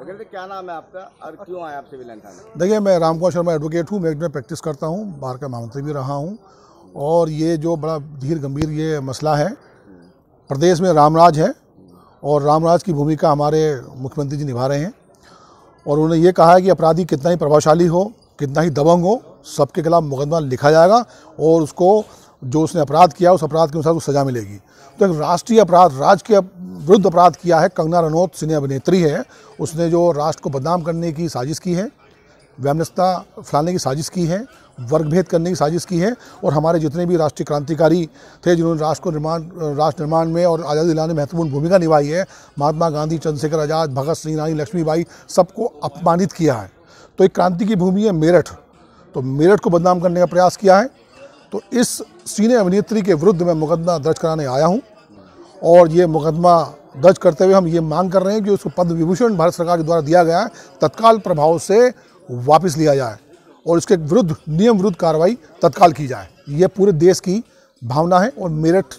क्या नाम है आपका देखिए मैं राम कुमार शर्मा एडवोकेट हूँ मैं प्रैक्टिस करता हूँ बाहर का महामंत्री भी रहा हूँ और ये जो बड़ा धीर गंभीर ये मसला है प्रदेश में रामराज है और रामराज की भूमिका हमारे मुख्यमंत्री जी निभा रहे हैं और उन्होंने ये कहा है कि अपराधी कितना ही प्रभावशाली हो कितना ही दबंग हो सबके खिलाफ मुकदमा लिखा जाएगा और उसको जो उसने अपराध किया उस अपराध के अनुसार उसको सज़ा मिलेगी तो एक राष्ट्रीय अपराध राज्य के विरुद्ध अपराध किया है कंगना रनौत सिने अभिनेत्री है उसने जो राष्ट्र को बदनाम करने की साजिश की है वैमनस्ता फैलाने की साजिश की है वर्गभेद करने की साजिश की है और हमारे जितने भी राष्ट्रीय क्रांतिकारी थे जिन्होंने राष्ट्र को निर्माण राष्ट्र निर्माण में और आज़ादी दिलाने में महत्वपूर्ण भूमिका निभाई है महात्मा गांधी चंद्रशेखर आज़ाद भगत सिंह रानी लक्ष्मीबाई सबको अपमानित किया है तो एक क्रांति की भूमि है मेरठ तो मेरठ को बदनाम करने का प्रयास किया है तो इस सीने अभिनेत्री के विरुद्ध मैं मुकदमा दर्ज कराने आया हूँ और ये मुकदमा दर्ज करते हुए हम ये मांग कर रहे हैं कि उसको पद्म विभूषण भारत सरकार के द्वारा दिया गया है तत्काल प्रभाव से वापस लिया जाए और इसके विरुद्ध नियम विरुद्ध कार्रवाई तत्काल की जाए ये पूरे देश की भावना है और मेरठ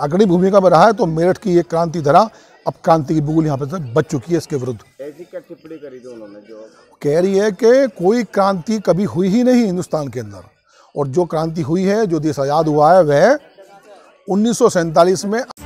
अग्रणी भूमिका में रहा है तो मेरठ की ये क्रांति धरा अब क्रांति की बुगुल यहाँ पर बच चुकी है इसके विरुद्ध ऐसी क्या टिप्पणी करी थी उन्होंने जो कह रही है कि कोई क्रांति कभी हुई ही नहीं हिंदुस्तान के अंदर और जो क्रांति हुई है जो देश आज़ाद हुआ है वह उन्नीस में